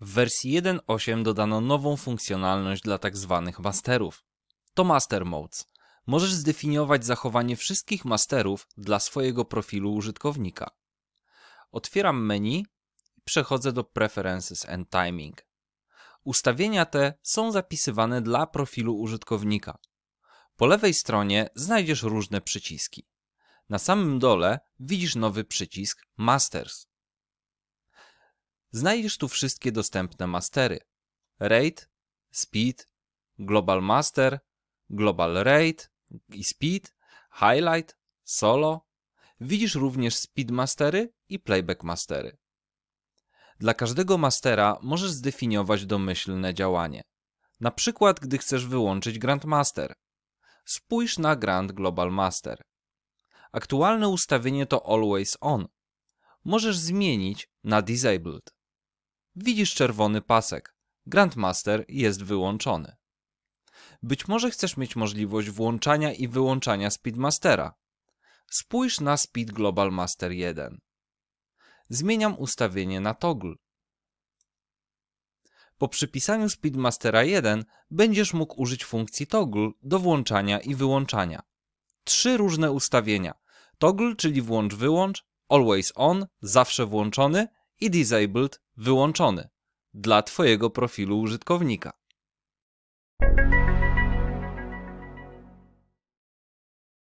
W wersji 1.8 dodano nową funkcjonalność dla tzw. Tak masterów. To Master Modes. Możesz zdefiniować zachowanie wszystkich masterów dla swojego profilu użytkownika. Otwieram menu i przechodzę do Preferences and Timing. Ustawienia te są zapisywane dla profilu użytkownika. Po lewej stronie znajdziesz różne przyciski. Na samym dole widzisz nowy przycisk Masters. Znajdziesz tu wszystkie dostępne mastery. Rate, Speed, Global Master, Global Rate i Speed, Highlight, Solo. Widzisz również Speed Mastery i Playback Mastery. Dla każdego mastera możesz zdefiniować domyślne działanie. Na przykład, gdy chcesz wyłączyć Grand Master, Spójrz na Grand Global Master. Aktualne ustawienie to Always On. Możesz zmienić na Disabled. Widzisz czerwony pasek. Grandmaster jest wyłączony. Być może chcesz mieć możliwość włączania i wyłączania Speedmastera. Spójrz na Speed Global Master 1. Zmieniam ustawienie na Toggle. Po przypisaniu Speedmastera 1 będziesz mógł użyć funkcji Toggle do włączania i wyłączania trzy różne ustawienia. Toggle, czyli włącz-wyłącz, always on, zawsze włączony i disabled, wyłączony dla Twojego profilu użytkownika.